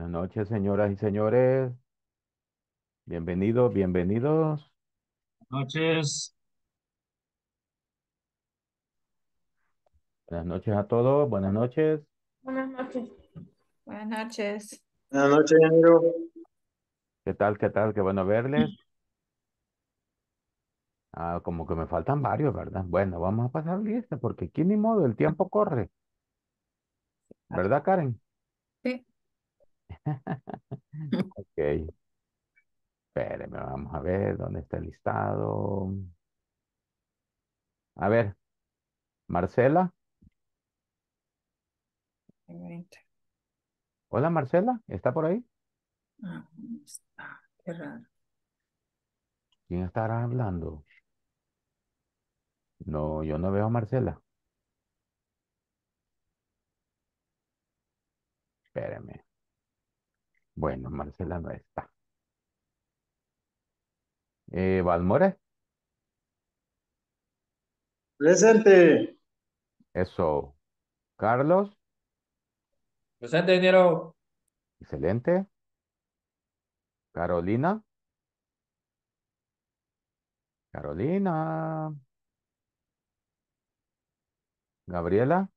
Buenas noches, señoras y señores. Bienvenidos, bienvenidos. Buenas noches. Buenas noches a todos. Buenas noches. Buenas noches. Buenas noches. Buenas noches, ¿Qué tal? ¿Qué tal? Qué bueno verles. Ah, como que me faltan varios, ¿verdad? Bueno, vamos a pasar lista porque aquí ni modo, el tiempo corre. ¿Verdad, Karen? Sí. ok. Espérenme, vamos a ver dónde está el listado. A ver, Marcela. Hola, Marcela, ¿está por ahí? Ah, está, qué raro. ¿Quién estará hablando? No, yo no veo a Marcela. Espérame. Bueno, Marcela no está. Eh, Valmore. Presente. Eso. Carlos. Presente, dinero. Excelente. Carolina. Carolina. Gabriela.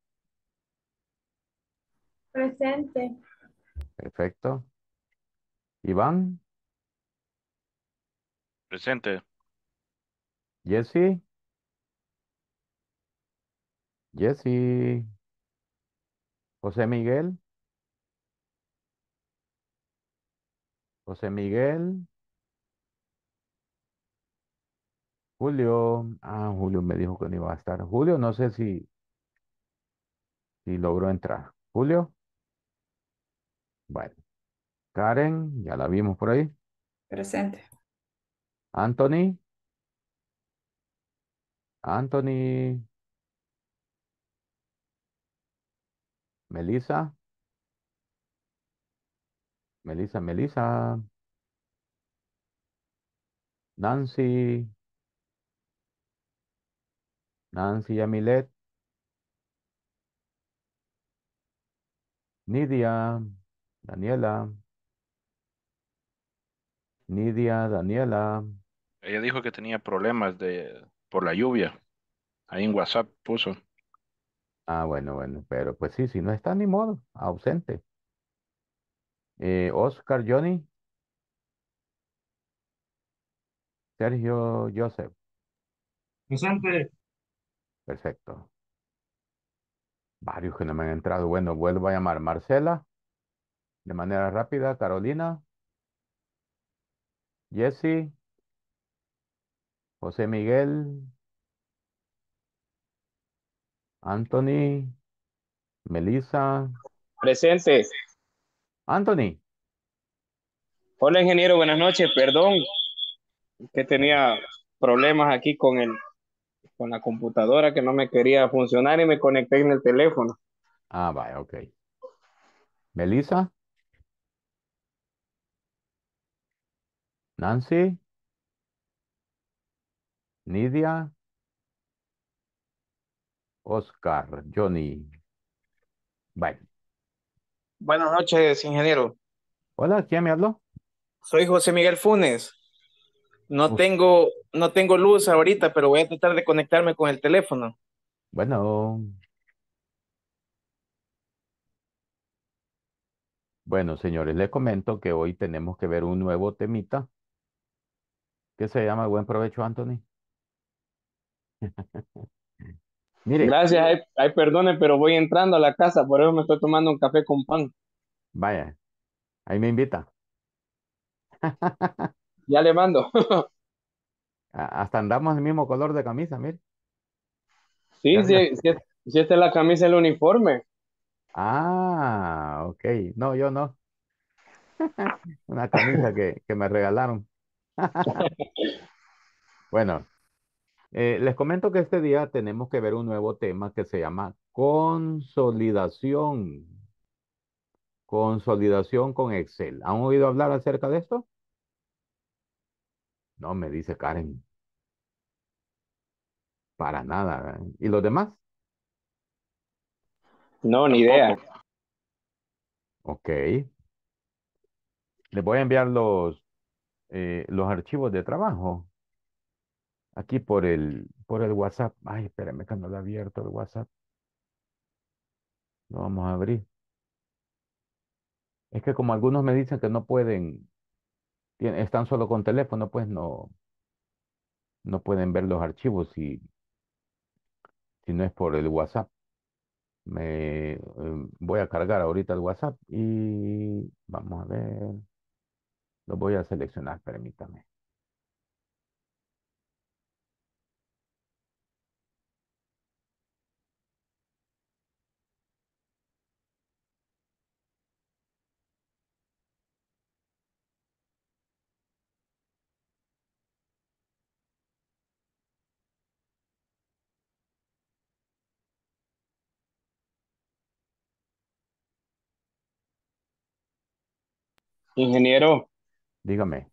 Presente. Perfecto. Iván, Presente. Jesse, Jesse, José Miguel, José Miguel, Julio. Ah, Julio me dijo que no iba a estar. Julio, no sé si, si logró entrar. Julio, bueno. Karen, ya la vimos por ahí. Presente. Anthony. Anthony. Melissa. Melissa, Melissa. Nancy. Nancy Yamilet. Nidia. Daniela. Nidia, Daniela. Ella dijo que tenía problemas de, por la lluvia. Ahí en WhatsApp puso. Ah, bueno, bueno, pero pues sí, si no está ni modo, ausente. Eh, Oscar Johnny. Sergio Joseph. Presente. Perfecto. Varios que no me han entrado. Bueno, vuelvo a llamar. Marcela, de manera rápida. Carolina. Jesse, José Miguel, Anthony, Melissa. Presente. Anthony. Hola, ingeniero, buenas noches. Perdón que tenía problemas aquí con el con la computadora que no me quería funcionar y me conecté en el teléfono. Ah, vaya, ok. Melissa. Nancy, Nidia, Oscar, Johnny. Bye. Buenas noches, ingeniero. Hola, ¿quién me habló? Soy José Miguel Funes. No tengo, no tengo luz ahorita, pero voy a tratar de conectarme con el teléfono. Bueno. Bueno, señores, les comento que hoy tenemos que ver un nuevo temita ¿Qué se llama? Buen provecho, Anthony. Gracias, eh, ay, perdone, pero voy entrando a la casa, por eso me estoy tomando un café con pan. Vaya, ahí me invita. ya le mando. Hasta andamos el mismo color de camisa, mire. Sí, sí, sí, esta es la camisa, el uniforme. Ah, ok. No, yo no. Una camisa que me regalaron. bueno, eh, les comento que este día tenemos que ver un nuevo tema que se llama consolidación. Consolidación con Excel. ¿Han oído hablar acerca de esto? No, me dice Karen. Para nada. ¿Y los demás? No, ni idea. Ok. Les voy a enviar los, eh, los archivos de trabajo. Aquí por el, por el WhatsApp. Ay, espérame que no lo he abierto el WhatsApp. Lo vamos a abrir. Es que como algunos me dicen que no pueden, están solo con teléfono, pues no, no pueden ver los archivos si, si no es por el WhatsApp. Me em, voy a cargar ahorita el WhatsApp y vamos a ver. Lo voy a seleccionar, permítame. Ingeniero, Dígame.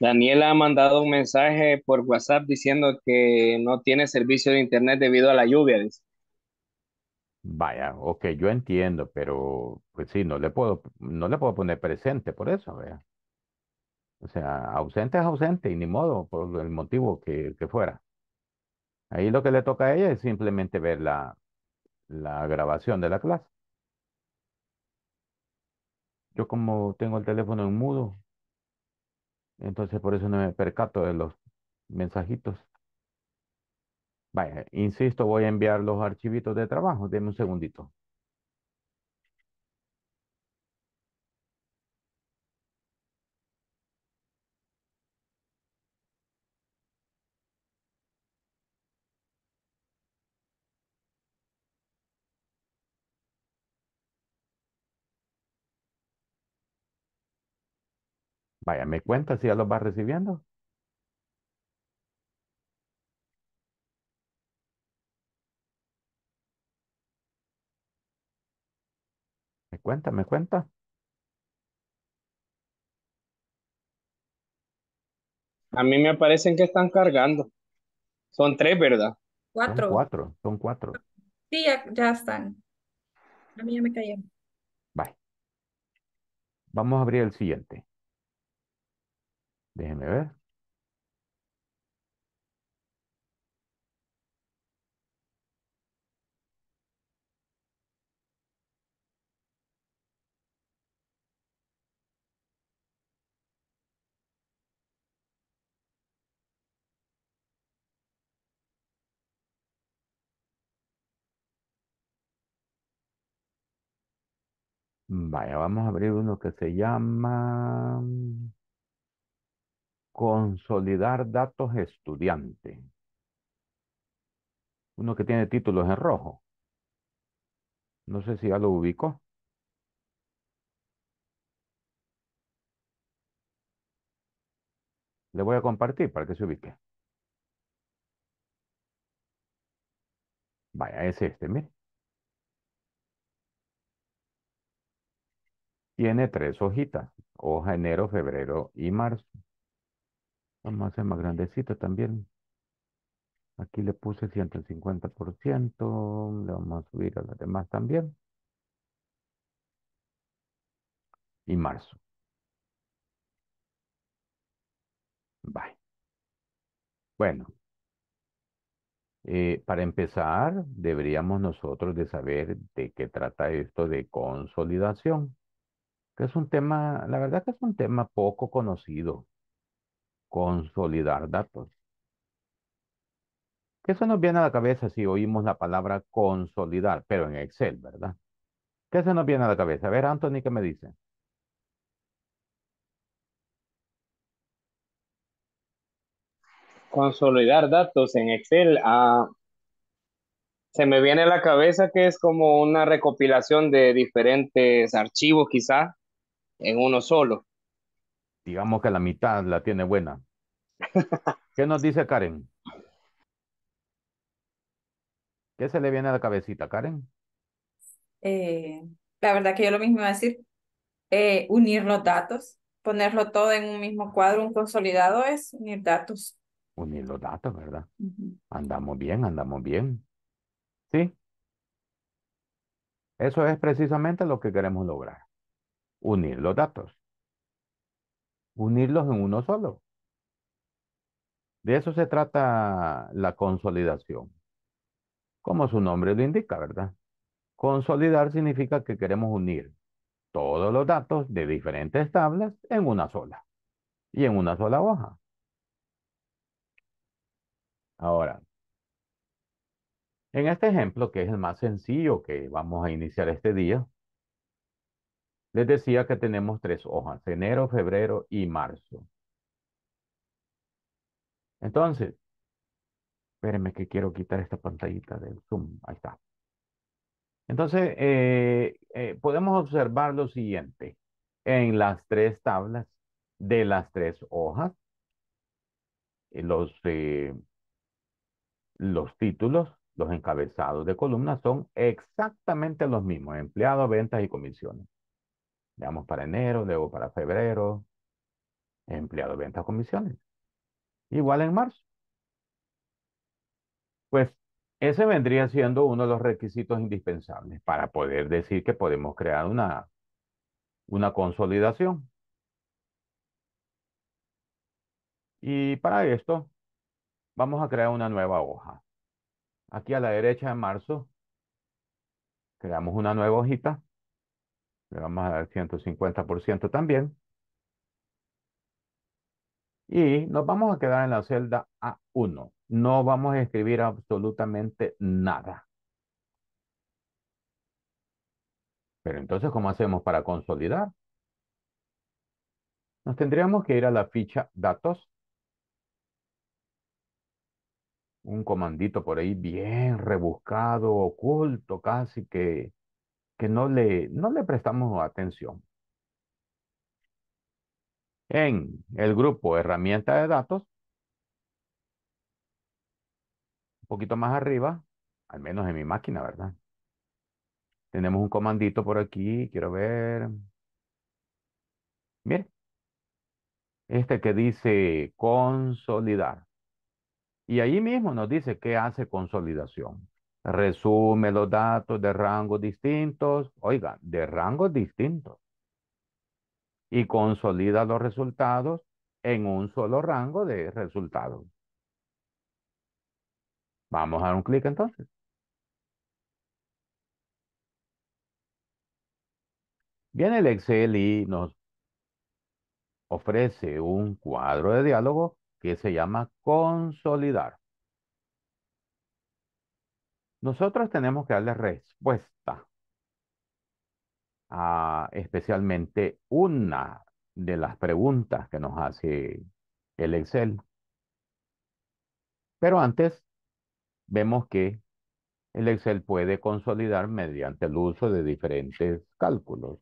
Daniela ha mandado un mensaje por WhatsApp diciendo que no tiene servicio de internet debido a la lluvia, Vaya, ok, yo entiendo, pero pues sí, no le puedo, no le puedo poner presente por eso, vea. O sea, ausente es ausente y ni modo, por el motivo que, que fuera. Ahí lo que le toca a ella es simplemente ver la, la grabación de la clase. Yo como tengo el teléfono en mudo, entonces por eso no me percato de los mensajitos. Vaya, insisto, voy a enviar los archivitos de trabajo. Deme un segundito. Vaya, me cuenta si ya los va recibiendo. Me cuenta, me cuenta. A mí me parece que están cargando. Son tres, ¿verdad? Cuatro. Son cuatro, son cuatro. Sí, ya, están. A mí ya me cayeron. Bye. Vamos a abrir el siguiente. Déjenme ver. Vaya, vamos a abrir uno que se llama Consolidar datos estudiante. Uno que tiene títulos en rojo. No sé si ya lo ubico. Le voy a compartir para que se ubique. Vaya, es este, mire. Tiene tres hojitas. Hoja enero, febrero y marzo. Vamos a hacer más grandecito también. Aquí le puse 150%. Le vamos a subir a los demás también. Y marzo. Bye. Bueno. Eh, para empezar, deberíamos nosotros de saber de qué trata esto de consolidación, que es un tema, la verdad que es un tema poco conocido Consolidar datos. ¿Qué se nos viene a la cabeza si oímos la palabra consolidar, pero en Excel, ¿verdad? ¿Qué se nos viene a la cabeza? A ver, Anthony, ¿qué me dice? Consolidar datos en Excel. Ah, se me viene a la cabeza que es como una recopilación de diferentes archivos, quizá, en uno solo digamos que la mitad la tiene buena. ¿Qué nos dice Karen? ¿Qué se le viene a la cabecita, Karen? Eh, la verdad que yo lo mismo iba a decir, eh, unir los datos, ponerlo todo en un mismo cuadro, un consolidado es unir datos. Unir los datos, ¿verdad? Andamos bien, andamos bien. ¿Sí? Eso es precisamente lo que queremos lograr, unir los datos unirlos en uno solo. De eso se trata la consolidación. Como su nombre lo indica, ¿verdad? Consolidar significa que queremos unir todos los datos de diferentes tablas en una sola y en una sola hoja. Ahora, en este ejemplo, que es el más sencillo que vamos a iniciar este día, les decía que tenemos tres hojas, enero, febrero y marzo. Entonces, espérenme que quiero quitar esta pantallita del Zoom. Ahí está. Entonces, eh, eh, podemos observar lo siguiente. En las tres tablas de las tres hojas, eh, los, los títulos, los encabezados de columnas son exactamente los mismos, empleados, ventas y comisiones damos para enero, luego para febrero. Empleado, ventas, comisiones. Igual en marzo. Pues ese vendría siendo uno de los requisitos indispensables para poder decir que podemos crear una, una consolidación. Y para esto vamos a crear una nueva hoja. Aquí a la derecha de marzo creamos una nueva hojita le vamos a dar 150% también. Y nos vamos a quedar en la celda A1. No vamos a escribir absolutamente nada. Pero entonces, ¿cómo hacemos para consolidar? Nos tendríamos que ir a la ficha datos. Un comandito por ahí bien rebuscado, oculto, casi que que no le, no le prestamos atención. En el grupo herramienta de datos, un poquito más arriba, al menos en mi máquina, ¿verdad? Tenemos un comandito por aquí, quiero ver. Mire, este que dice consolidar. Y ahí mismo nos dice qué hace consolidación resume los datos de rangos distintos, oiga, de rangos distintos, y consolida los resultados en un solo rango de resultados. Vamos a dar un clic entonces. Viene el Excel y nos ofrece un cuadro de diálogo que se llama consolidar. Nosotros tenemos que darle respuesta a especialmente una de las preguntas que nos hace el Excel. Pero antes vemos que el Excel puede consolidar mediante el uso de diferentes cálculos,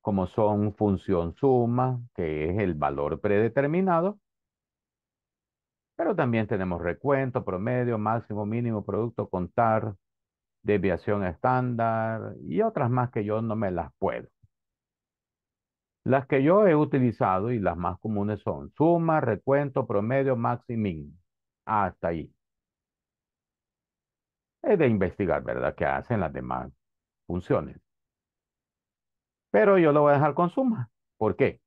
como son función suma, que es el valor predeterminado, pero también tenemos recuento, promedio, máximo, mínimo, producto, contar, desviación estándar y otras más que yo no me las puedo. Las que yo he utilizado y las más comunes son suma, recuento, promedio, máximo, Hasta ahí. Es de investigar, ¿verdad?, qué hacen las demás funciones. Pero yo lo voy a dejar con suma. ¿Por qué?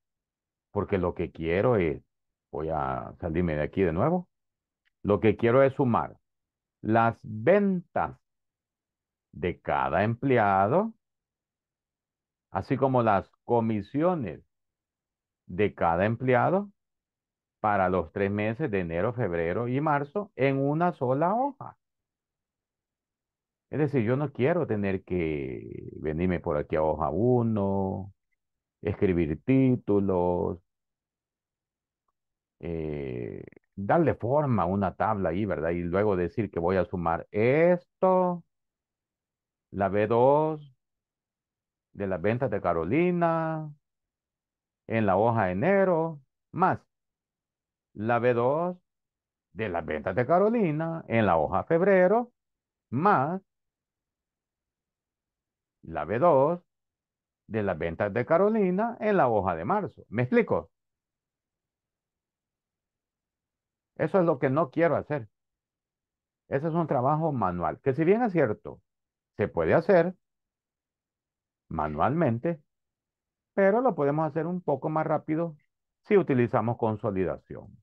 Porque lo que quiero es voy a salirme de aquí de nuevo. Lo que quiero es sumar las ventas de cada empleado, así como las comisiones de cada empleado para los tres meses de enero, febrero y marzo en una sola hoja. Es decir, yo no quiero tener que venirme por aquí a hoja 1, escribir títulos, eh, darle forma a una tabla ahí, ¿verdad? Y luego decir que voy a sumar esto, la B2 de las ventas de Carolina, en la hoja de enero, más la B2 de las ventas de Carolina, en la hoja de febrero, más la B2 de las ventas de Carolina en la hoja de marzo. ¿Me explico? Eso es lo que no quiero hacer. Ese es un trabajo manual, que si bien es cierto, se puede hacer manualmente, pero lo podemos hacer un poco más rápido si utilizamos consolidación.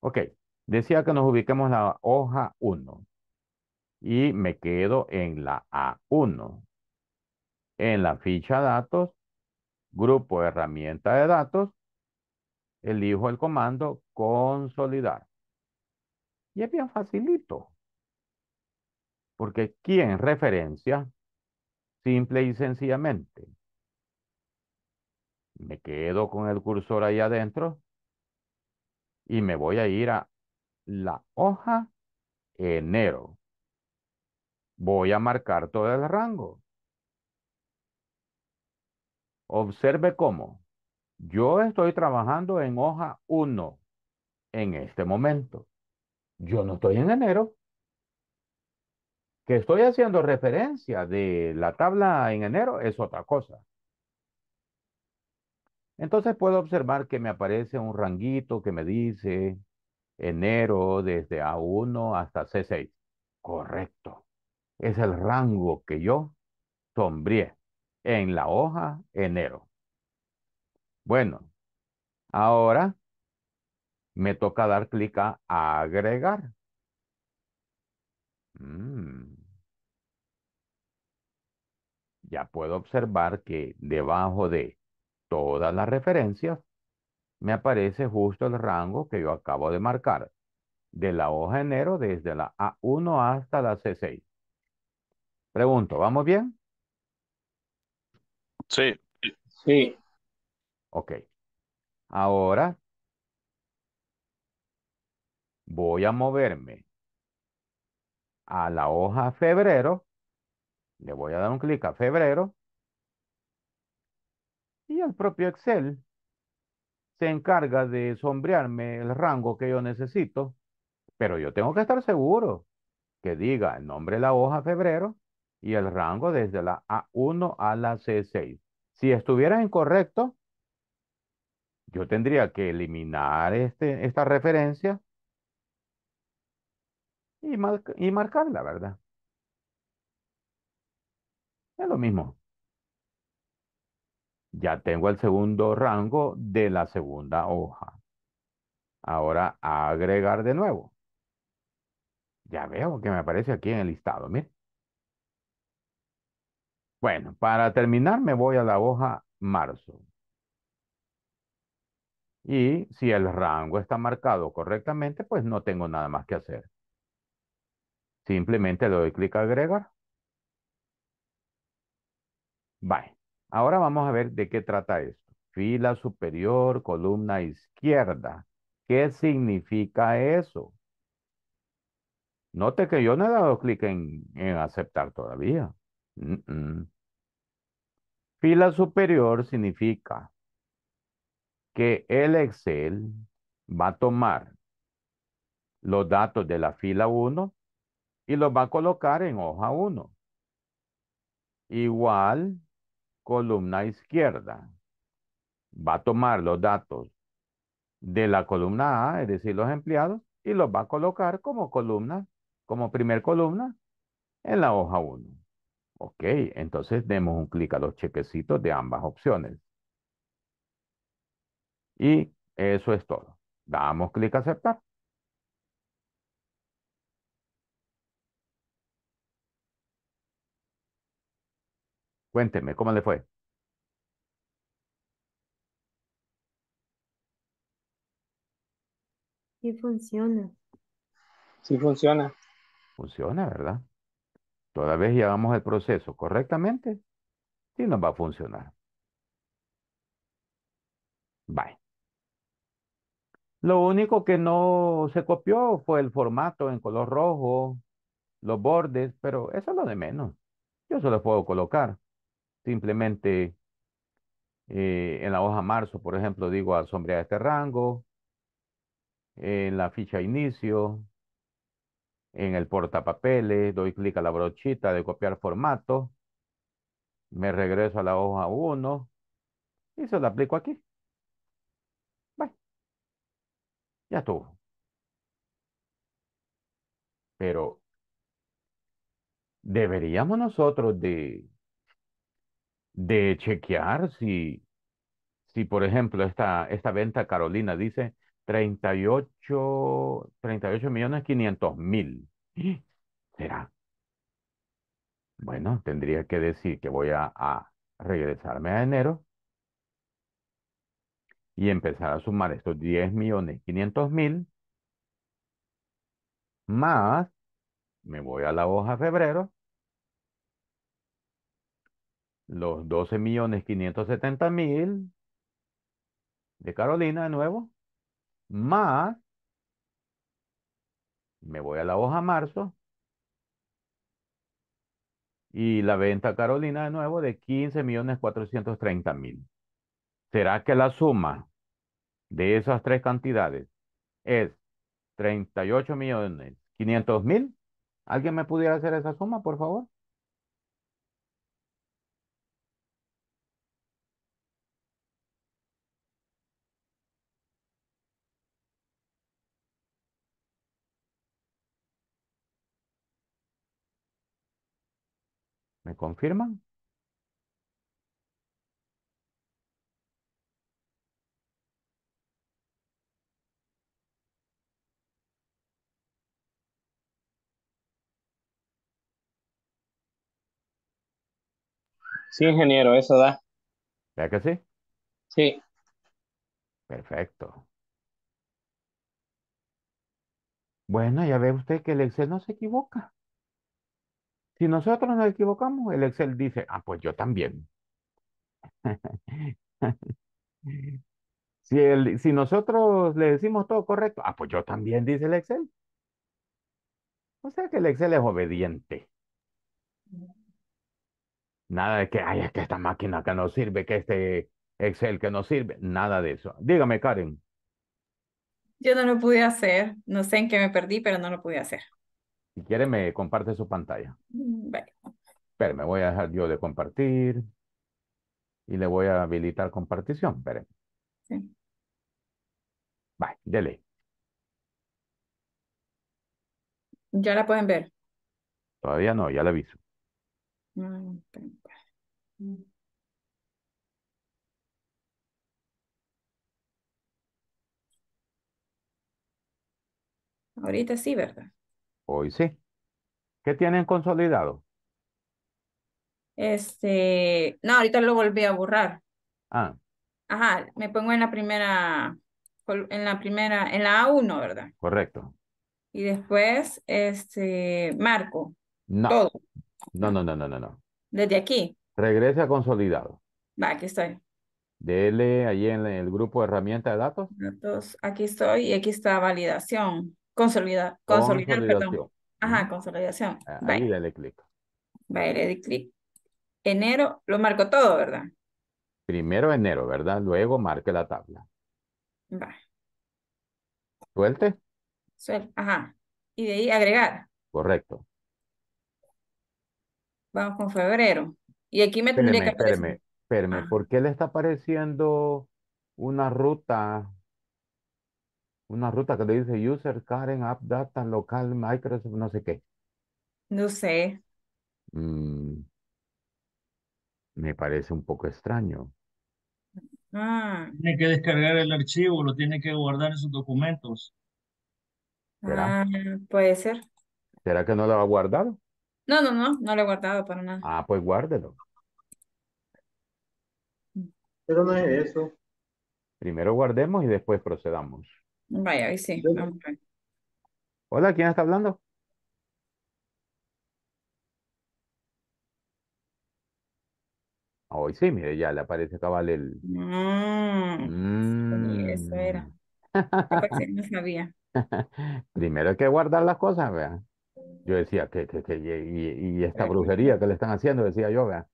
Ok, decía que nos ubiquemos en la hoja 1 y me quedo en la A1. En la ficha datos, grupo herramienta de datos, elijo el comando consolidar. Y es bien facilito. Porque aquí referencia, simple y sencillamente, me quedo con el cursor ahí adentro y me voy a ir a la hoja enero. Voy a marcar todo el rango. Observe cómo yo estoy trabajando en hoja 1 en este momento. Yo no estoy en enero. Que estoy haciendo referencia de la tabla en enero es otra cosa. Entonces puedo observar que me aparece un ranguito que me dice enero desde A1 hasta C6. Correcto. Es el rango que yo sombré en la hoja enero. Bueno, ahora me toca dar clic a agregar. Mm. Ya puedo observar que debajo de todas las referencias me aparece justo el rango que yo acabo de marcar de la hoja enero desde la A1 hasta la C6. Pregunto, ¿vamos bien? Sí. Sí. Ok. Ahora voy a moverme a la hoja febrero. Le voy a dar un clic a febrero. Y el propio Excel se encarga de sombrearme el rango que yo necesito. Pero yo tengo que estar seguro que diga el nombre de la hoja febrero y el rango desde la A1 a la C6. Si estuviera incorrecto, yo tendría que eliminar este, esta referencia y, marcarla, ¿verdad? Es lo mismo. Ya tengo el segundo rango de la segunda hoja. Ahora agregar de nuevo. Ya veo que me aparece aquí en el listado, miren. Bueno, para terminar me voy a la hoja marzo. Y si el rango está marcado correctamente, pues no tengo nada más que hacer. Simplemente doy clic a agregar. Vale. Ahora vamos a ver de qué trata esto. Fila superior, columna izquierda. ¿Qué significa eso? Note que yo no he dado clic en, aceptar todavía. Mm, mm. Fila superior significa que el Excel va a tomar los datos de la fila 1 y los va a colocar en hoja 1. Igual, columna izquierda. Va a tomar los datos de la columna A, es decir, los empleados, y los va a colocar como columna, como primer columna, en la hoja 1. Ok, entonces demos un clic a los chequecitos de ambas opciones. Y eso es todo. Damos clic a aceptar. Cuénteme, ¿cómo le fue? Sí funciona. Sí funciona. Funciona, ¿verdad? Toda vez llevamos el proceso correctamente, y nos va a funcionar. Bye. Lo único que no se copió fue el formato en color rojo, los bordes, pero eso es lo de menos. Yo se lo puedo colocar. Simplemente eh, en la hoja marzo, por ejemplo, digo al sombrear este rango, en la ficha inicio, en el portapapeles, doy clic a la brochita de copiar formato, me regreso a la hoja 1 y se la aplico aquí. Ya tuvo Pero deberíamos nosotros de, de chequear si, si, por ejemplo, esta, esta venta Carolina dice 38, ocho millones 500 mil. ¿Será? Bueno, tendría que decir que voy a regresarme a enero y empezar a sumar estos 10 millones más, me voy a la hoja febrero, los 12.570.000. de Carolina de nuevo, más, me voy a la hoja marzo, y la venta Carolina de nuevo de 15.430.000. ¿Será que la suma de esas tres cantidades es ocho millones quinientos mil? ¿Alguien me pudiera hacer esa suma, por favor? ¿Me confirman? Sí, ingeniero, eso da. ¿Ya que sí? Sí. Perfecto. Bueno, ya ve usted que el Excel no se equivoca. Si nosotros nos equivocamos, el Excel dice, ah, pues yo también. si, el, si nosotros le decimos todo correcto, ah, pues yo también, dice el Excel. O sea que el Excel es obediente. Nada de que, ay, es que esta máquina que no sirve, que este Excel que no sirve, nada de eso. Dígame, Karen. Yo no lo pude hacer, no sé en qué me perdí, pero no lo pude hacer. Si quiere, me comparte su pantalla. Vale. Mm, pero me voy a dejar yo de compartir y le voy a habilitar compartición. Bye. Sí. Vale, dele. Ya la pueden ver. Todavía no, ya la aviso. Mm, mm. Ahorita sí, ¿verdad? Hoy sí. ¿Qué tienen consolidado? Este, no, ahorita lo volví a borrar. Ah. Ajá, me pongo en la primera, en la primera, en la A1, ¿verdad? Correcto. Y después, este, marco. No. Todo. No, no, no, no, no, no. Desde aquí. Regrese a consolidado. Va, aquí estoy. Dele ahí en el grupo de herramientas de datos. Datos, aquí estoy y aquí está validación. Consolida, consolidar, consolidación. perdón. Ajá, consolidación. Ah, ahí dale clic. Va, le clic. Enero, lo marco todo, ¿verdad? Primero enero, ¿verdad? Luego marque la tabla. Va. Suelte. Suelte, ajá. Y de ahí agregar. Correcto. Vamos con febrero. Y aquí me tendría que aparecer. ¿Por qué le está apareciendo una ruta? Una ruta que le dice User Karen App Data Local Microsoft, no sé qué. No sé. Mm. me parece un poco extraño. Ah. Tiene que descargar el archivo, lo tiene que guardar en sus documentos. Ah, puede ser. ¿Será que no lo va a guardar? No, no, no, no lo he guardado para nada. Ah, pues guárdelo. Pero no es eso. Primero guardemos y después procedamos. Vaya, ahí sí. Hola, ¿quién está hablando? Ah, hoy sí, mire, ya le aparece cabal el... Mm. eso era. no sabía. Primero hay que guardar las cosas, vean. Yo decía, que, que, y, esta brujería que le están haciendo, decía yo, vea.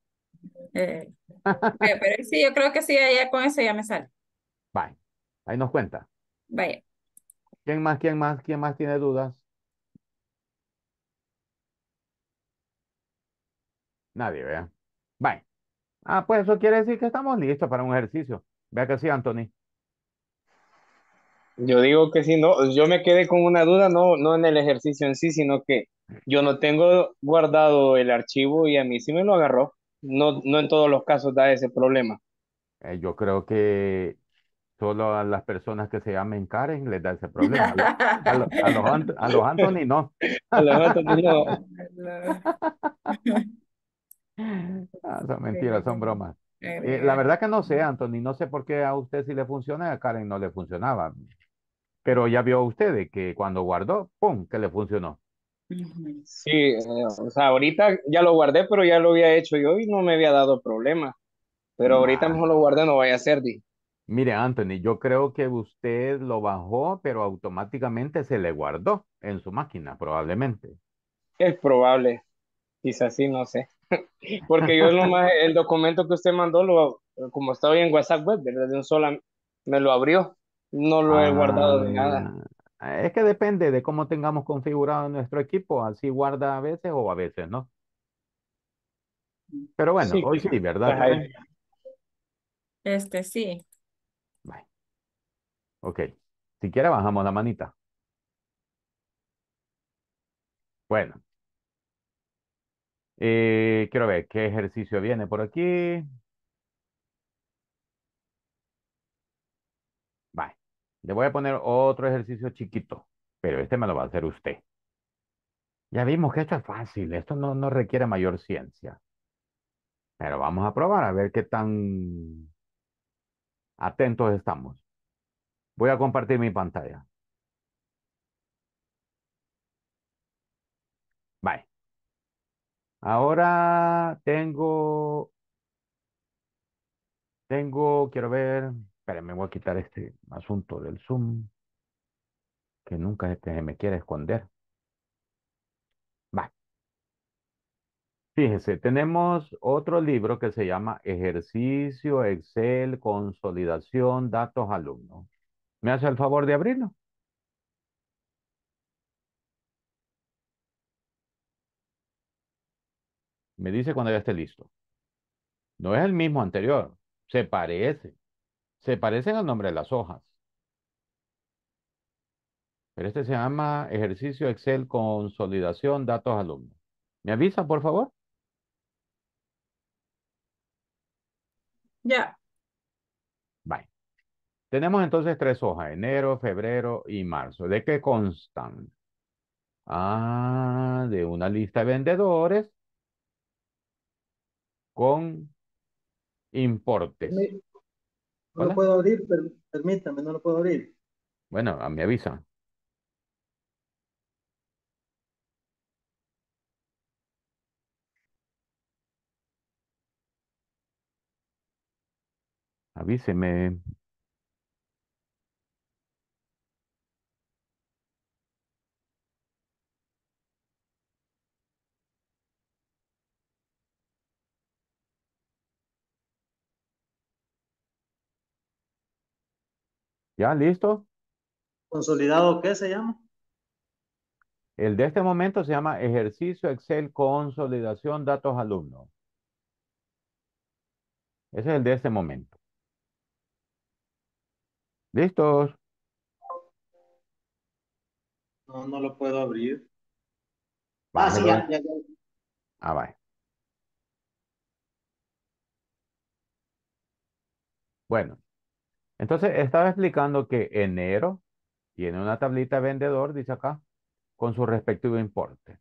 Eh, eh, pero sí, yo creo que sí, ya con eso ya me sale. Bye. Ahí nos cuenta. Vaya. ¿Quién más, quién más, quién más tiene dudas? Nadie, vea. Bye. Ah, pues eso quiere decir que estamos listos para un ejercicio. Vea que sí, Anthony. Yo digo que sí, no, yo me quedé con una duda, no, no en el ejercicio en sí, sino que yo no tengo guardado el archivo y a mí sí me lo agarró. No, no en todos los casos da ese problema. Eh, yo creo que solo a las personas que se llamen Karen les da ese problema. A, los, a los, Anthony no. A los Anthony no. Ah, son mentiras, son bromas. Eh, eh, la verdad que no sé, Anthony, no sé por qué a usted si le funciona a Karen no le funcionaba. Pero ya vio usted que cuando guardó, ¡pum!, que le funcionó. Sí, eh, o sea, ahorita ya lo guardé, pero ya lo había hecho yo y no me había dado problema. Pero ahorita mejor lo guardé, no vaya a ser. Di. Mire, Anthony, yo creo que usted lo bajó, pero automáticamente se le guardó en su máquina, probablemente. Es probable, quizás sí, no sé. Porque yo más, el documento que usted mandó, lo, como estaba en WhatsApp Web, De un sola, me lo abrió. No lo he guardado de nada. Ah. Ah, es que depende de cómo tengamos configurado nuestro equipo, así guarda a veces o a veces, ¿no? Pero bueno, hoy sí, ¿verdad? Pues, este sí. Ok. Si quiere bajamos la manita. Bueno. Eh, quiero ver qué ejercicio viene por aquí. Le voy a poner otro ejercicio chiquito, pero este me lo va a hacer usted. Ya vimos que esto es fácil, esto no, no requiere mayor ciencia. Pero vamos a probar a ver qué tan atentos estamos. Voy a compartir mi pantalla. Bye. Ahora tengo, tengo, quiero ver, me voy a quitar este asunto del Zoom, que nunca este me quiere esconder. Va. Fíjese, tenemos otro libro que se llama Ejercicio, Excel, Consolidación, Datos Alumnos. ¿Me hace el favor de abrirlo? Me dice cuando ya esté listo. No es el mismo anterior, se parece, se parecen al nombre de las hojas. Pero este se llama ejercicio Excel consolidación datos alumnos. ¿Me avisa, por favor? Ya. Tenemos entonces tres hojas, enero, febrero y marzo. ¿De qué constan? Ah, de una lista de vendedores con importes. No lo puedo abrir, permítame, no lo puedo abrir. Bueno, a- me avisa. Avíseme. ¿Ya listo? ¿Consolidado qué se llama? El de este momento se llama ejercicio Excel consolidación datos alumnos. Ese es el de este momento. ¿Listos? No, no lo puedo abrir. ah, sí, ya, Ah, Bueno, entonces, estaba explicando que enero tiene una tablita vendedor, dice acá, con su respectivo importe.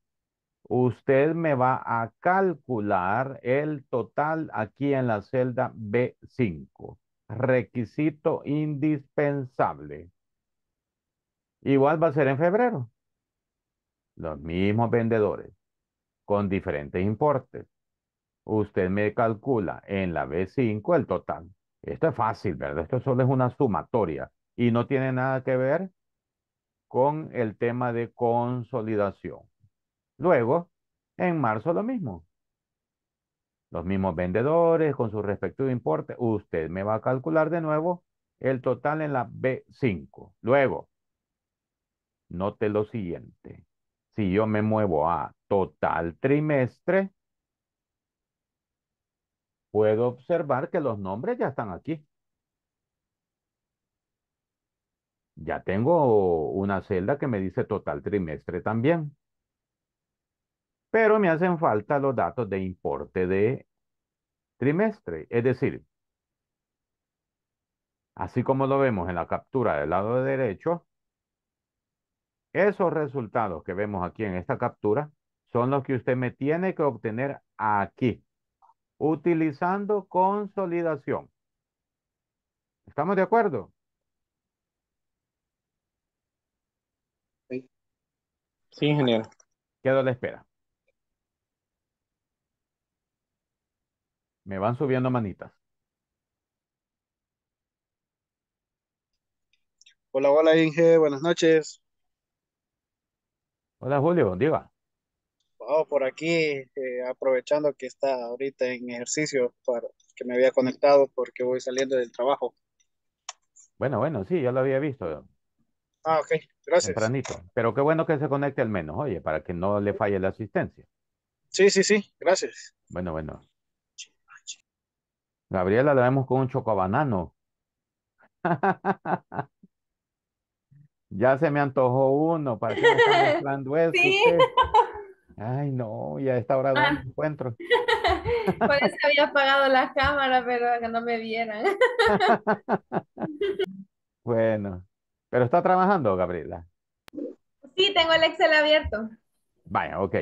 Usted me va a calcular el total aquí en la celda B5. Requisito indispensable. Igual va a ser en febrero. Los mismos vendedores con diferentes importes. Usted me calcula en la B5 el total. Esto es fácil, ¿verdad? Esto solo es una sumatoria y no tiene nada que ver con el tema de consolidación. Luego, en marzo lo mismo. Los mismos vendedores con su respectivo importe. Usted me va a calcular de nuevo el total en la B5. Luego, note lo siguiente. Si yo me muevo a total trimestre, puedo observar que los nombres ya están aquí. Ya tengo una celda que me dice total trimestre también. Pero me hacen falta los datos de importe de trimestre. Es decir, así como lo vemos en la captura del lado derecho, esos resultados que vemos aquí en esta captura son los que usted me tiene que obtener aquí utilizando consolidación. ¿Estamos de acuerdo? Sí, ingeniero. Quedo a la espera. Me van subiendo manitas. Hola, hola Inge, buenas noches. Hola Julio, diga. Oh, por aquí, este, aprovechando que está ahorita en ejercicio para que me había conectado porque voy saliendo del trabajo. Bueno, bueno, sí, ya lo había visto. Ah, ok, gracias. Tempranito. Pero qué bueno que se conecte al menos, oye, para que no le falle la asistencia. Sí, sí, sí, gracias. Bueno, bueno. Ah, Gabriela la vemos con un chocobanano. ya se me antojó uno, para que me Sí. Ay, no, ya a esta hora no ah. encuentro. Por eso había apagado la cámara, pero que no me vieran. bueno, pero está trabajando, Gabriela. Sí, tengo el Excel abierto. Vaya, ok.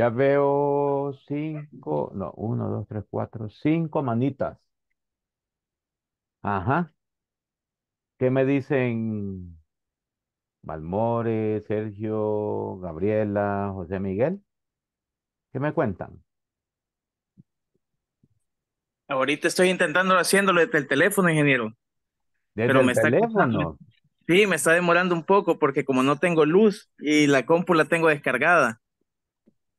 Ya veo cinco, no, uno, dos, tres, cuatro, cinco manitas. Ajá. ¿Qué me dicen Balmore, Sergio, Gabriela, José Miguel? ¿Qué me cuentan? Ahorita estoy intentando haciéndolo desde el teléfono, ingeniero. ¿Desde el me teléfono? Sí, me está demorando un poco porque como no tengo luz y la cómpula tengo descargada.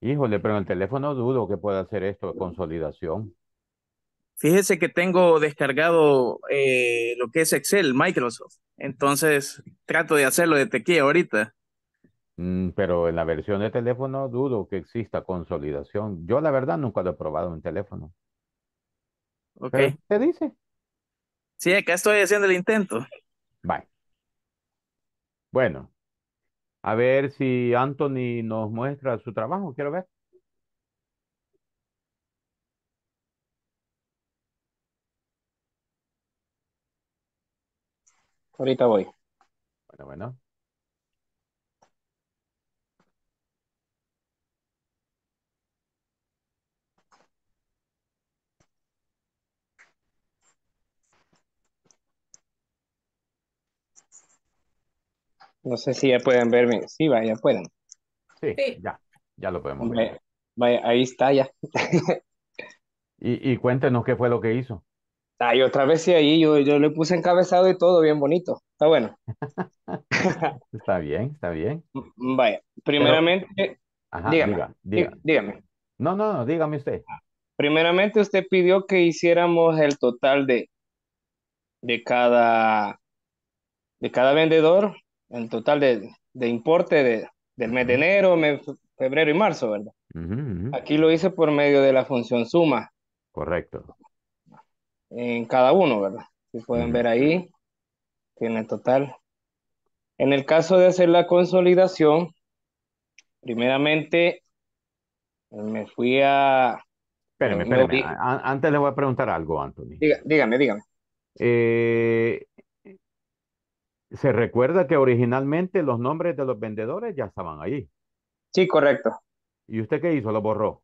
Híjole, pero en el teléfono dudo que pueda hacer esto de consolidación. Fíjese que tengo descargado eh, lo que es Excel, Microsoft. Entonces trato de hacerlo de tequila ahorita. Mm, pero en la versión de teléfono dudo que exista consolidación. Yo la verdad nunca lo he probado en teléfono. Ok. ¿Te dice? Sí, acá estoy haciendo el intento. Bye. Bueno, a ver si Anthony nos muestra su trabajo. Quiero ver. Ahorita voy. Bueno, bueno. No sé si ya pueden verme. Sí, vaya, pueden. Sí, ya, ya lo podemos ver. Vaya, ahí está ya. y, cuéntenos qué fue lo que hizo. Ah, otra vez sí, ahí yo, le puse encabezado y todo bien bonito. Está bueno. está bien, está bien. Mm, vaya, primeramente, dígame, No, no, no, dígame usted. Ah, primeramente usted pidió que hiciéramos el total de, de cada, de cada vendedor el total de, de importe de, del mes de enero, febrero y marzo, ¿verdad? Aquí lo hice por medio de la función suma. Correcto. En cada uno, ¿verdad? Si pueden ver ahí, tiene el total. En el caso de hacer la consolidación, primeramente eh, me fui a... Espérame, eh, Antes le voy a preguntar algo, Anthony. Dígame, dígame. dígame. Eh, se recuerda que originalmente los nombres de los vendedores ya estaban ahí. Sí, correcto. ¿Y usted qué hizo? ¿Lo borró?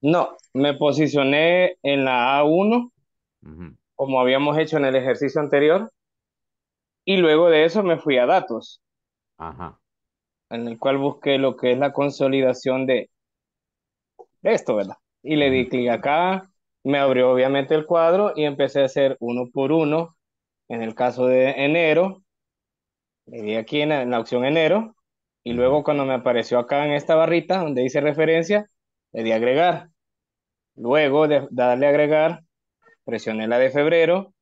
No, me posicioné en la A1, como habíamos hecho en el ejercicio anterior, y luego de eso me fui a datos, Ajá. en el cual busqué lo que es la consolidación de, esto, ¿verdad? Y le di clic acá, me abrió obviamente el cuadro y empecé a hacer uno por uno, en el caso de enero, le di aquí en la, opción enero y luego cuando me apareció acá en esta barrita donde dice referencia, le di agregar. Luego de darle agregar, presioné la de febrero,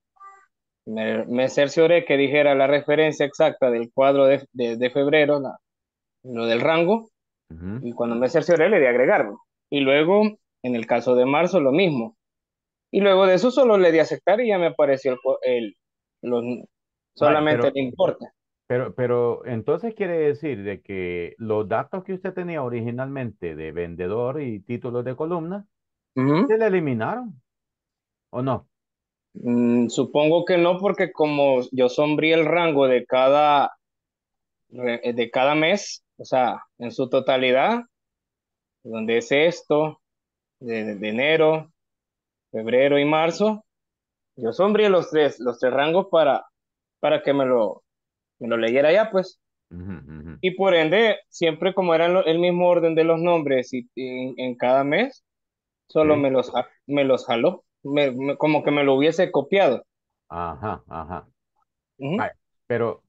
me, me cercioré que dijera la referencia exacta del cuadro de, de, febrero, la, lo del rango, y cuando me cercioré le di agregarlo. Y luego, en el caso de marzo, lo mismo. Y luego de eso solo le di aceptar y ya me apareció el, el los, solamente le importa el importe. Pero, pero entonces quiere decir de que los datos que usted tenía originalmente de vendedor y títulos de columna, se le eliminaron, ¿o no? Mm, supongo que no, porque como yo sombrí el rango de cada, eh, de cada mes, o sea, en su totalidad, donde es esto, de, enero, febrero y marzo, yo sombrí los tres, los tres rangos para, para que me lo me lo leyera ya, pues. Y por ende, siempre como era el mismo orden de los nombres y, en cada mes, solo me, los, me los jaló, como que me lo hubiese copiado. Ajá, ajá. pero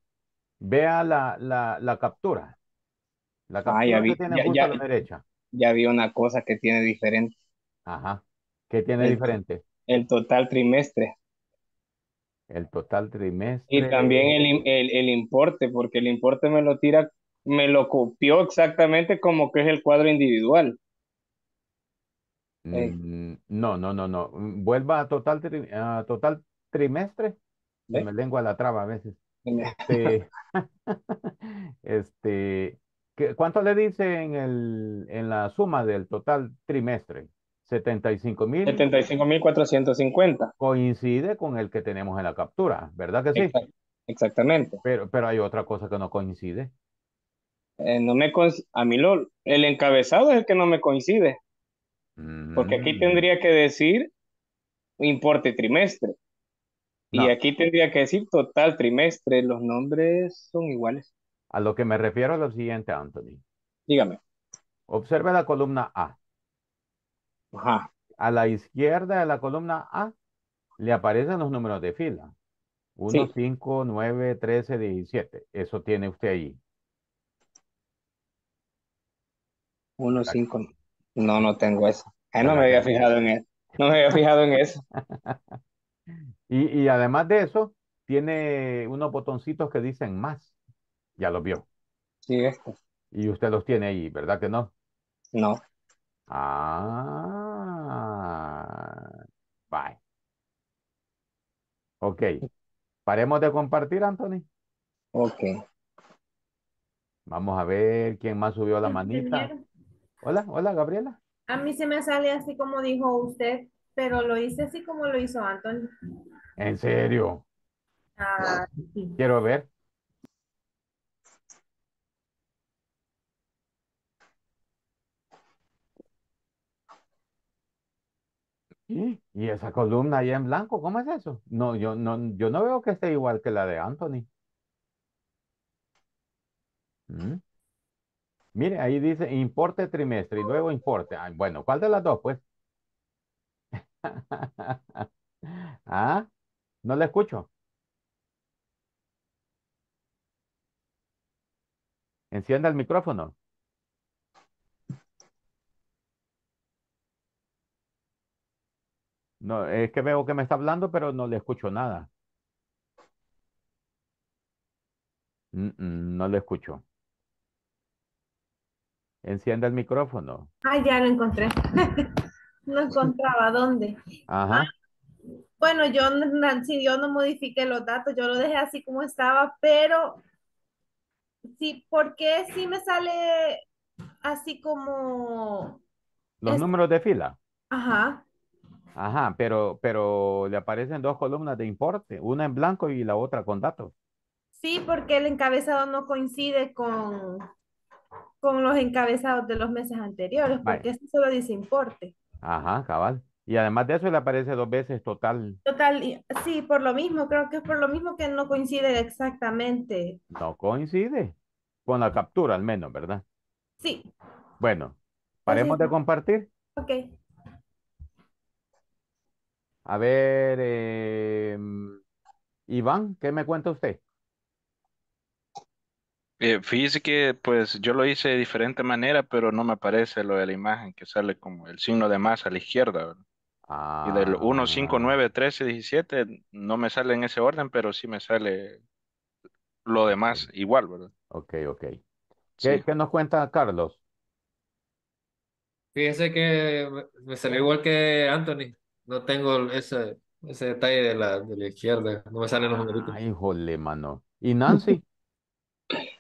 vea la, la, la, captura. La ah, captura ya vi, tiene a la derecha. Ya vi una cosa que tiene diferente. Ajá. ¿Qué tiene diferente? El total trimestre el total trimestre. Y también el, importe, porque el importe me lo tira, me lo copió exactamente como que es el cuadro individual. Mm, eh. no, no, no, no. Vuelva a total, a total trimestre. ¿Eh? Me lengua la traba a veces. Este, este, ¿cuánto le dice en, el, en la suma del total trimestre? 75.450. Coincide con el que tenemos en la captura, ¿verdad que sí? exactamente. Pero, pero hay otra cosa que no coincide. Eh, no me a mí lo, el encabezado es el que no me coincide. Porque aquí mm. tendría que decir importe trimestre. Y aquí tendría que decir total trimestre. Los nombres son iguales. A lo que me refiero es lo siguiente, Anthony. Dígame. Observe la columna A. A la izquierda de la columna A le aparecen los números de fila. 1, 5, 9, 13, 17. Eso tiene usted ahí 1, 5. No, no tengo eso. E, no me había fijado en eso. No me había fijado en eso. y, y además de eso, tiene unos botoncitos que dicen más. Ya los vio. Sí, esto. Y usted los tiene ahí, ¿verdad que no? No. Ah, bye. Ok. Paremos de compartir, Anthony. Ok. Vamos a ver quién más subió la manita. Hola, hola, Gabriela. A mí se me sale así como dijo usted, pero lo hice así como lo hizo Anthony. ¿En serio? Ah, Quiero ver. ¿Y esa columna ahí en blanco, cómo es eso? No, yo no, yo no veo que esté igual que la de Anthony. Mm. Mire, ahí dice importe trimestre y luego importe. bueno, ¿cuál de las dos, pues? ¿Ah? No le escucho. Encienda el micrófono. No, es que veo que me está hablando, pero no le escucho nada. no le escucho. Encienda el micrófono. Ah, ya lo encontré. no encontraba dónde. Ajá. bueno, yo, yo no modifiqué los datos, yo lo dejé así como estaba, pero sí, porque sí me sale así como... Los números de fila. Ajá. Ajá, pero, pero le aparecen dos columnas de importe, una en blanco y la otra con datos. Sí, porque el encabezado no coincide con, con los encabezados de los meses anteriores, porque eso solo dice importe. Ajá, cabal. Y además de eso le aparece dos veces total. Total, sí, por lo mismo, creo que es por lo mismo que no coincide exactamente. No coincide, con la captura al menos, ¿verdad? Sí. Bueno, paremos de compartir. Ok. A ver, em, Iván, ¿qué me cuenta usted? Eh, fíjese que pues yo lo hice de diferente manera, pero no me aparece lo de la imagen que sale como el signo de más a la izquierda. y del 1, 5, 9, 13, 17 no me sale en ese orden, pero sí me sale lo demás igual, ¿verdad? Ok, ok. ¿Qué, nos cuenta Carlos? Fíjese que me salió igual que Anthony. No tengo ese, ese detalle de la, de izquierda. No me salen los numeritos. Ay, jole, mano. ¿Y Nancy?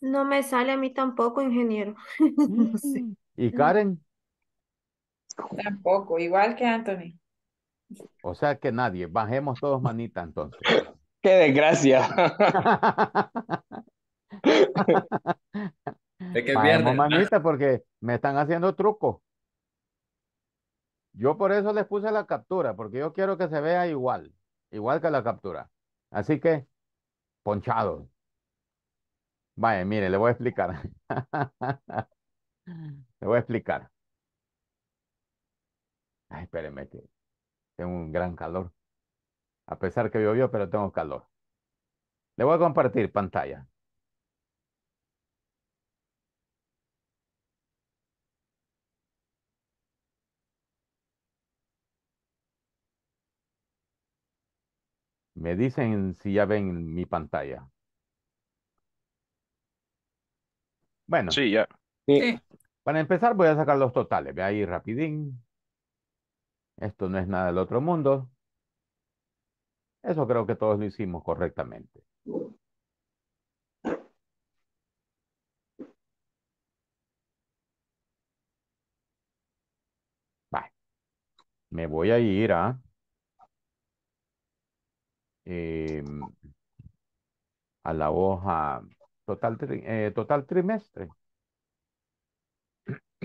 No me sale a mí tampoco, ingeniero. Mm. ¿Y Karen? Tampoco, igual que Anthony. O sea que nadie. Bajemos todos manita entonces. ¡Qué desgracia! Es manita porque me están haciendo truco. Yo por eso les puse la captura, porque yo quiero que se vea igual, igual que la captura. Así que, ponchado. Vaya, mire, le voy a explicar. le voy a explicar. Ay, espérenme que tengo un gran calor. A pesar que llovió, pero tengo calor. Le voy a compartir pantalla. Me dicen si ya ven mi pantalla. Bueno. Sí, ya. Para empezar voy a sacar los totales. Ve ahí rapidín. Esto no es nada del otro mundo. Eso creo que todos lo hicimos correctamente. Vale. Me voy a ir a... ¿ah? Em, a la hoja total, eh, total trimestre.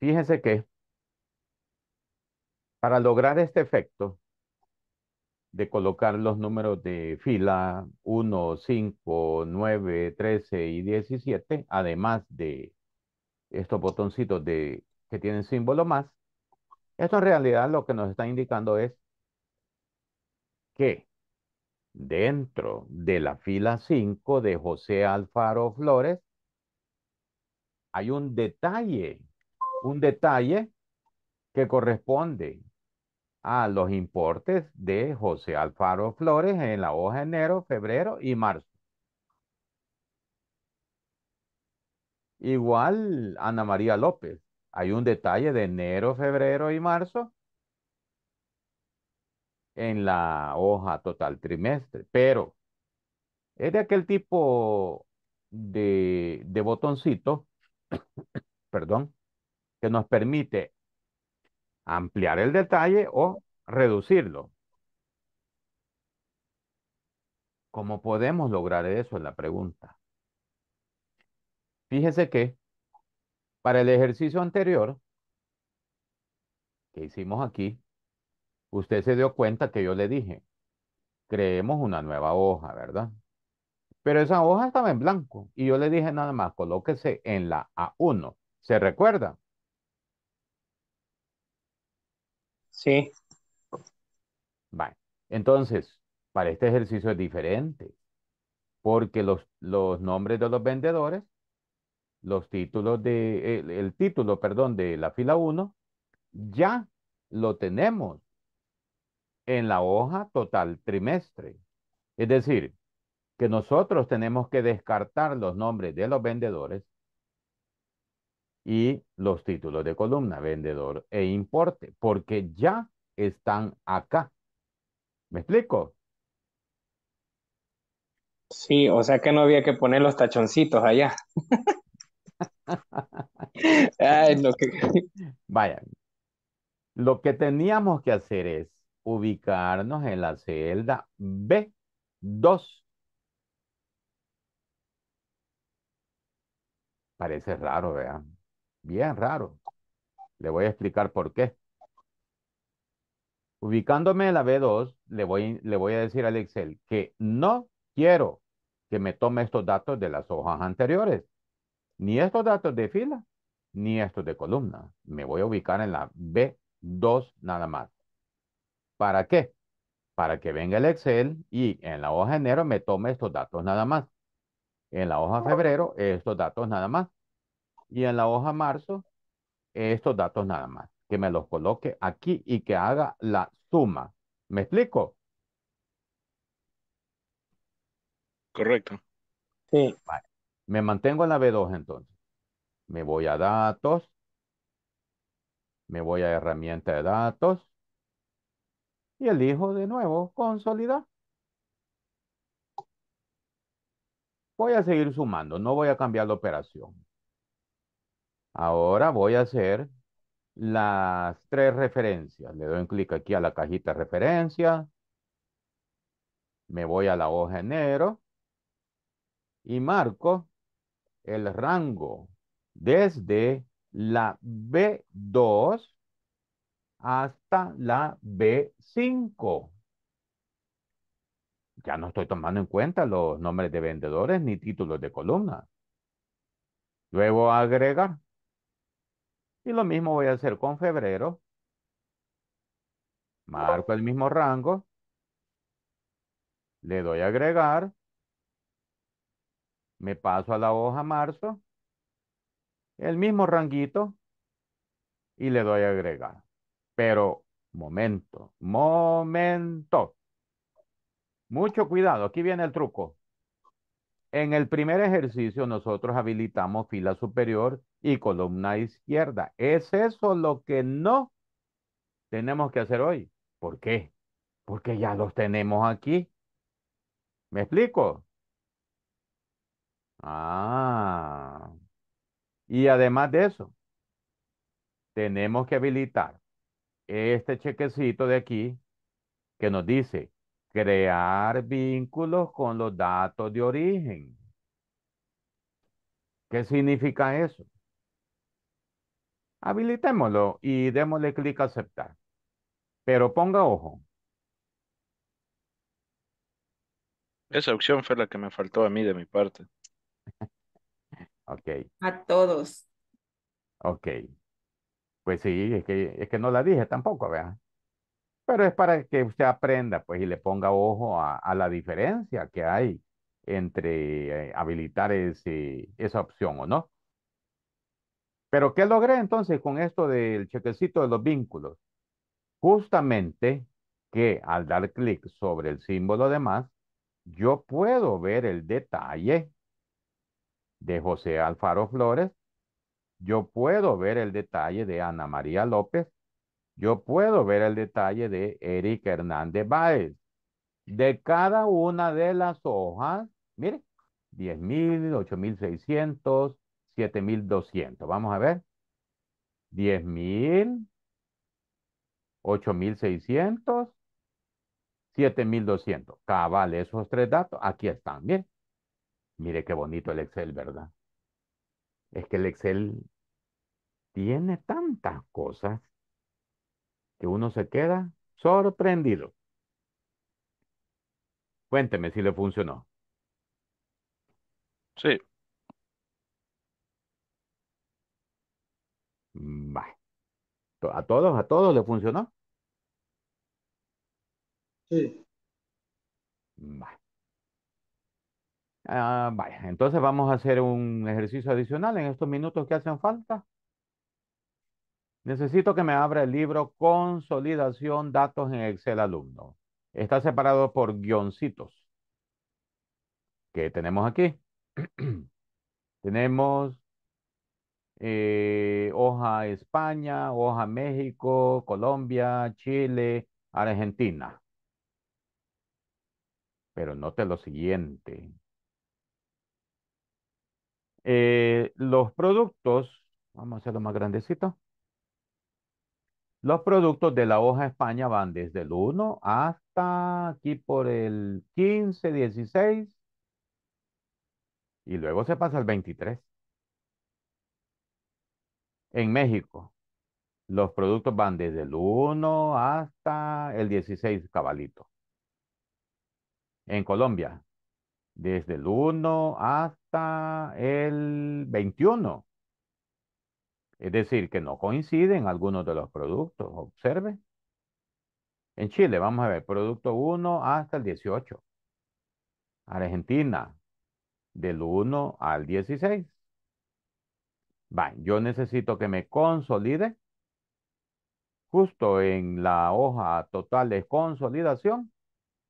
Fíjense que para lograr este efecto de colocar los números de fila 1, 5, 9, 13 y 17, además de estos botoncitos de, que tienen símbolo más, esto en realidad lo que nos está indicando es que dentro de la fila 5 de José Alfaro Flores, hay un detalle, un detalle que corresponde a los importes de José Alfaro Flores en la hoja de enero, febrero y marzo. Igual Ana María López, hay un detalle de enero, febrero y marzo en la hoja total trimestre, pero es de aquel tipo de, de botoncito, perdón, que nos permite ampliar el detalle o reducirlo. ¿Cómo podemos lograr eso? Es la pregunta. Fíjese que para el ejercicio anterior que hicimos aquí, Usted se dio cuenta que yo le dije, creemos una nueva hoja, ¿verdad? Pero esa hoja estaba en blanco y yo le dije nada más, colóquese en la A1. ¿Se recuerda? Sí. bueno, Entonces, para este ejercicio es diferente, porque los, los nombres de los vendedores, los títulos de, el título, perdón, de la fila 1, ya lo tenemos en la hoja total trimestre. Es decir, que nosotros tenemos que descartar los nombres de los vendedores y los títulos de columna, vendedor e importe, porque ya están acá. ¿Me explico? Sí, o sea que no había que poner los tachoncitos allá. Vaya, lo que teníamos que hacer es ubicarnos en la celda B2. Parece raro, vean. Bien raro. Le voy a explicar por qué. Ubicándome en la B2, le voy, le voy a decir al Excel que no quiero que me tome estos datos de las hojas anteriores. Ni estos datos de fila, ni estos de columna. Me voy a ubicar en la B2 nada más. ¿Para qué? Para que venga el Excel y en la hoja de enero me tome estos datos nada más. En la hoja de febrero, estos datos nada más. Y en la hoja de marzo, estos datos nada más. Que me los coloque aquí y que haga la suma. ¿Me explico? Correcto. Sí. Me mantengo en la B2 entonces. Me voy a datos. Me voy a herramienta de datos. Y elijo de nuevo consolidar. Voy a seguir sumando, no voy a cambiar la operación. Ahora voy a hacer las tres referencias. Le doy un clic aquí a la cajita referencia. Me voy a la hoja enero. y marco el rango desde la B2 hasta la B5. Ya no estoy tomando en cuenta los nombres de vendedores ni títulos de columna. Luego agregar. Y lo mismo voy a hacer con febrero. Marco el mismo rango. Le doy a agregar. Me paso a la hoja marzo. El mismo ranguito. Y le doy a agregar. Pero, momento, momento. Mucho cuidado, aquí viene el truco. En el primer ejercicio nosotros habilitamos fila superior y columna izquierda. Es eso lo que no tenemos que hacer hoy. ¿Por qué? Porque ya los tenemos aquí. ¿Me explico? Ah. Y además de eso, tenemos que habilitar este chequecito de aquí que nos dice crear vínculos con los datos de origen. ¿Qué significa eso? Habilitémoslo y démosle clic a aceptar. Pero ponga ojo. Esa opción fue la que me faltó a mí de mi parte. ok. A todos. Ok. Pues sí, es que, es que no la dije tampoco, vean. Pero es para que usted aprenda, pues, y le ponga ojo a, la diferencia que hay entre eh, habilitar ese, esa opción o no. Pero ¿qué logré entonces con esto del chequecito de los vínculos? Justamente que al dar clic sobre el símbolo de más, yo puedo ver el detalle de José Alfaro Flores yo puedo ver el detalle de Ana María López. Yo puedo ver el detalle de Eric Hernández Báez. De cada una de las hojas, mire, 10.000, 8.600, 7.200. Vamos a ver. 10.000, 8.600, 7.200. Cabal, esos tres datos aquí están. Mire, mire qué bonito el Excel, ¿verdad? Es que el Excel tiene tantas cosas que uno se queda sorprendido. Cuénteme si le funcionó. Sí. Vale. ¿A todos, a todos le funcionó? Sí. Vale. Ah, vaya, entonces vamos a hacer un ejercicio adicional en estos minutos que hacen falta. Necesito que me abra el libro Consolidación Datos en Excel Alumno. Está separado por guioncitos que tenemos aquí. tenemos eh, hoja España, hoja México, Colombia, Chile, Argentina. Pero note lo siguiente eh, los productos, vamos a hacerlo más grandecito, los productos de la hoja España van desde el 1 hasta aquí por el 15, 16 y luego se pasa al 23. En México, los productos van desde el 1 hasta el 16 cabalito. En Colombia, desde el 1 hasta el 21. Es decir, que no coinciden algunos de los productos. Observe. En Chile, vamos a ver, producto 1 hasta el 18. Argentina, del 1 al 16. Va, yo necesito que me consolide justo en la hoja total de consolidación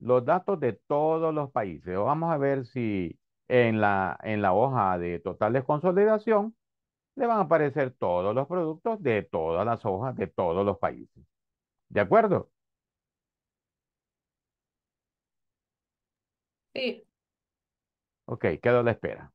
los datos de todos los países. Vamos a ver si en la, en la hoja de total desconsolidación consolidación le van a aparecer todos los productos de todas las hojas de todos los países. ¿De acuerdo? Sí. Ok, quedo a la espera.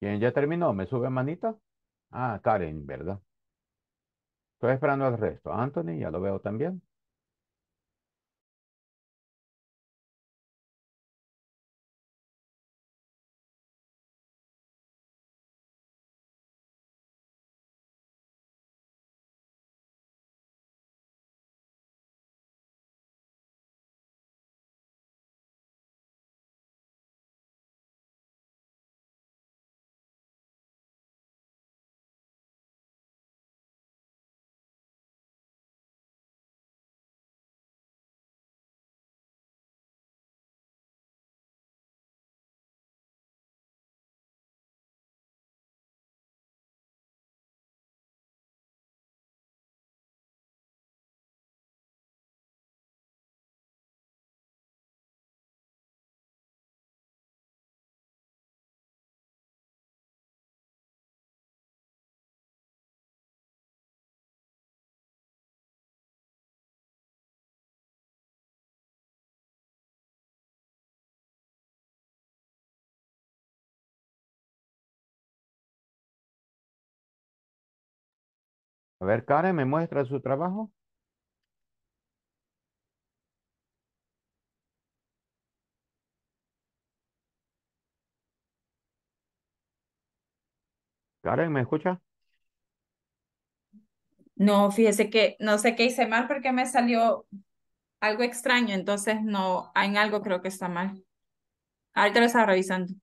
¿Quién ya terminó? ¿Me sube manita? Ah, Karen, ¿verdad? Estoy esperando al resto. Anthony, ya lo veo también. A ver, Karen, ¿me muestra su trabajo? Karen, ¿me escucha? No, fíjese que no sé qué hice mal porque me salió algo extraño, entonces no, en algo creo que está mal. Ahorita lo estaba revisando.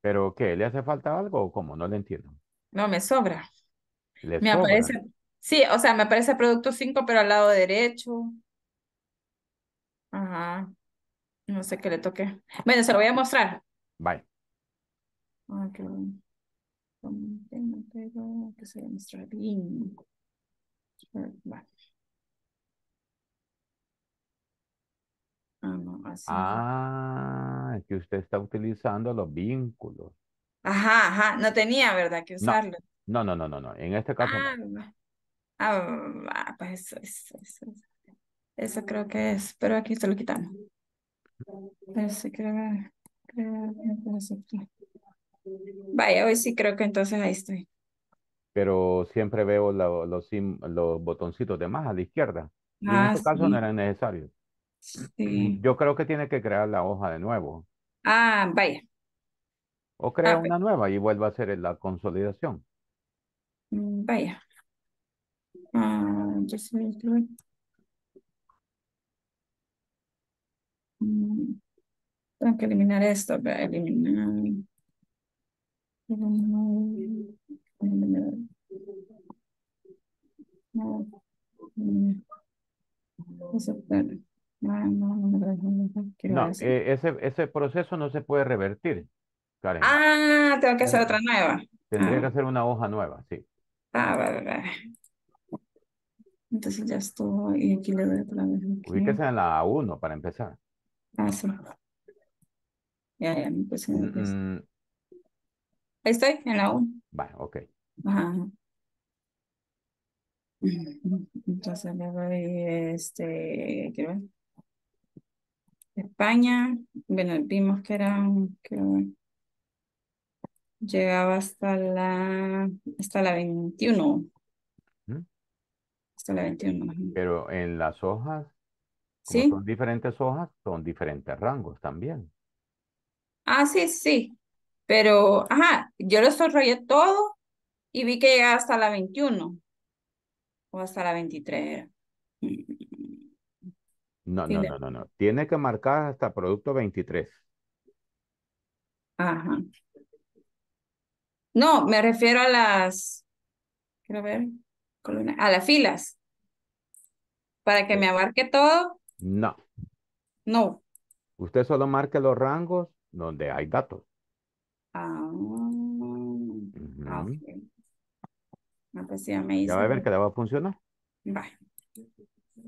¿Pero qué? ¿Le hace falta algo o cómo? No le entiendo. No, me sobra me aparece, sí, o sea, me aparece producto 5, pero al lado derecho. Ajá. No sé qué le toqué. Bueno, se lo voy a mostrar. Bye. Okay. Ah, pero que se voy mostrar bien. Ah, no, así. Ah, que usted está utilizando los vínculos. Ajá, ajá, no tenía, ¿verdad? Que usarlo. No, no, no, no, no. En este caso. Ah, ah pues eso, eso, eso, creo que es. Pero aquí se lo quitamos. Pues sí creo, Vaya, hoy sí creo que entonces ahí estoy. Pero siempre veo los, los botoncitos de más a la izquierda. en ah, este caso no eran necesarios. Sí. Yo creo que tiene que crear la hoja de nuevo. Ah, vaya. O crea ah, una nueva y vuelva a hacer la consolidación. Mm, vaya. Ah, mm, Tengo que eliminar esto, eliminar. eliminar. No, ese, ese proceso no se puede revertir. Karen. Ah, tengo que hacer otra nueva. Tendría que ah. hacer una hoja nueva, sí. Ah, vale, vale. Entonces ya estuvo Y aquí le doy otra vez. que Ubíquese en la 1 para empezar. Ah, sí. Ya, ya, me puse en mm, mm. Ahí estoy, en la 1. Vale, ok. Ajá. Entonces le doy este. quiero ver? España. Bueno, vimos que era. ver. Llegaba hasta la, hasta la 21. Hasta la 21. Pero en las hojas, son diferentes hojas, son diferentes rangos también. Ah, sí, sí. Pero, ajá, yo lo desarrollé todo y vi que llegaba hasta la 21. O hasta la 23 No, no, no, no, no. Tiene que marcar hasta producto 23. Ajá. No, me refiero a las, quiero ver, a las filas. Para que me abarque todo. No. No. Usted solo marque los rangos donde hay datos. Ah, ah, ah pues ya, va a ver que le va a funcionar. Va.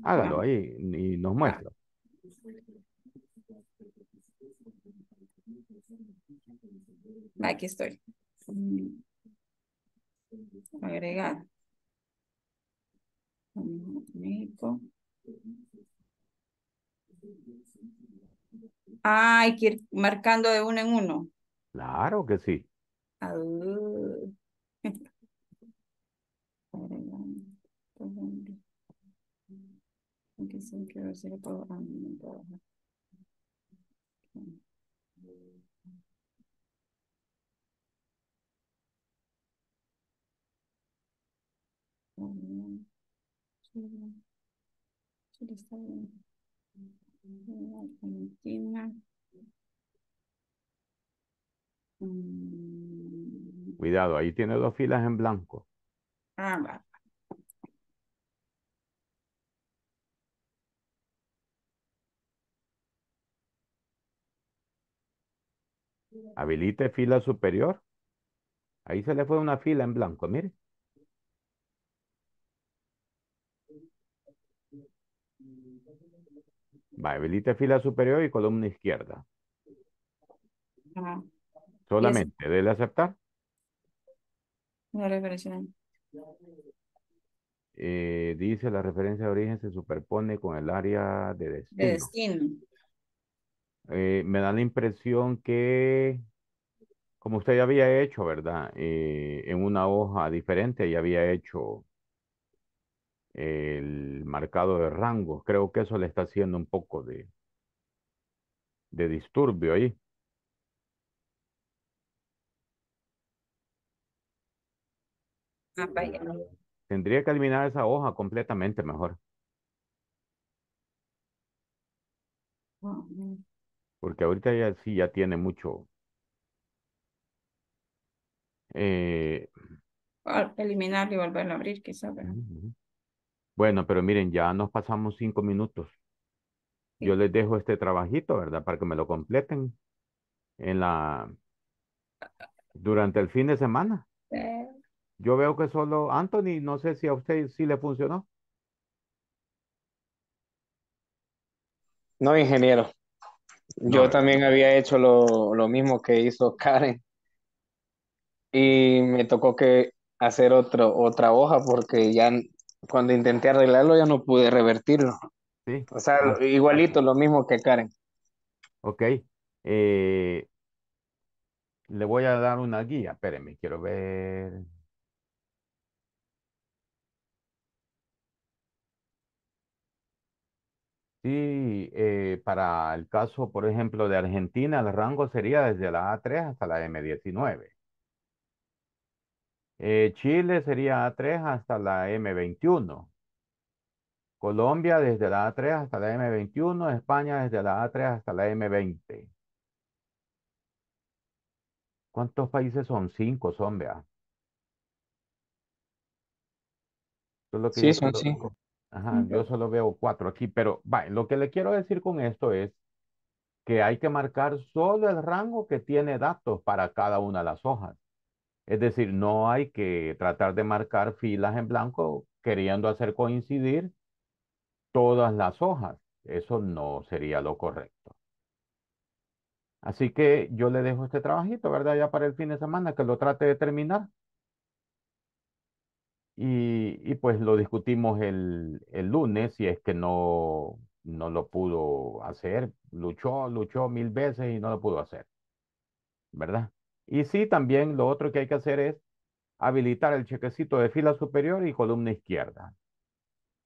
Hágalo ahí y nos muestra. aquí estoy. Mm, agregar. México. Ah, hay que ir marcando de uno en uno. Claro que sí. Ah, uh. Mm. Cuidado, ahí tiene dos filas en blanco. Ah, Habilite fila superior. Ahí se le fue una fila en blanco, mire. Va, habilita fila superior y columna izquierda. Solamente, ¿debe aceptar. No referencia. Eh, dice la referencia de origen se superpone con el área de destino. Eh, me da la impresión que, como usted ya había hecho, ¿verdad? Eh, en una hoja diferente ya había hecho el marcado de rango. Creo que eso le está haciendo un poco de, de disturbio ahí. Ah, ah, tendría que eliminar esa hoja completamente mejor. Porque ahorita ya sí ya tiene mucho. Eh, eliminar y volverlo a abrir, quizás. Bueno, pero miren, ya nos pasamos cinco minutos. Yo les dejo este trabajito, ¿verdad? Para que me lo completen en la durante el fin de semana. Yo veo que solo Anthony, no sé si a usted sí le funcionó. No, ingeniero. Yo también había hecho lo, lo mismo que hizo Karen. Y me tocó que hacer otro, otra hoja porque ya cuando intenté arreglarlo ya no pude revertirlo. Sí. O sea, igualito, lo mismo que Karen. Ok. Eh, le voy a dar una guía. Espérenme, quiero ver. Sí, eh, para el caso, por ejemplo, de Argentina, el rango sería desde la A3 hasta la M19. Eh, Chile sería A3 hasta la M21. Colombia desde la A3 hasta la M21. España desde la A3 hasta la M20. ¿Cuántos países son? Cinco son, vea. sí, son cinco. Ajá, yo solo veo cuatro aquí, pero lo que le quiero decir con esto es que hay que marcar solo el rango que tiene datos para cada una de las hojas. Es decir, no hay que tratar de marcar filas en blanco queriendo hacer coincidir todas las hojas. Eso no sería lo correcto. Así que yo le dejo este trabajito, ¿verdad? Ya para el fin de semana, que lo trate de terminar. Y, pues lo discutimos el, el, lunes, si es que no, no lo pudo hacer. Luchó, luchó mil veces y no lo pudo hacer, ¿verdad? Y sí, también lo otro que hay que hacer es habilitar el chequecito de fila superior y columna izquierda.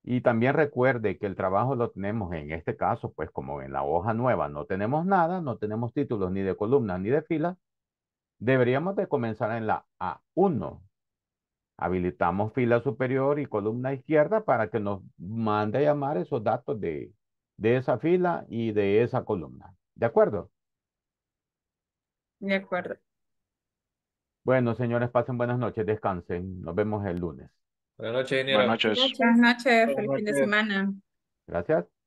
Y también recuerde que el trabajo lo tenemos en este caso, pues como en la hoja nueva no tenemos nada, no tenemos títulos ni de columna ni de fila, deberíamos de comenzar en la A1. Habilitamos fila superior y columna izquierda para que nos mande a llamar esos datos de, de esa fila y de esa columna. ¿De acuerdo? De acuerdo. Bueno, señores, pasen buenas noches, descansen. Nos vemos el lunes. Buenas noches, Buenas noches. Buenas noches, feliz fin de semana. Gracias.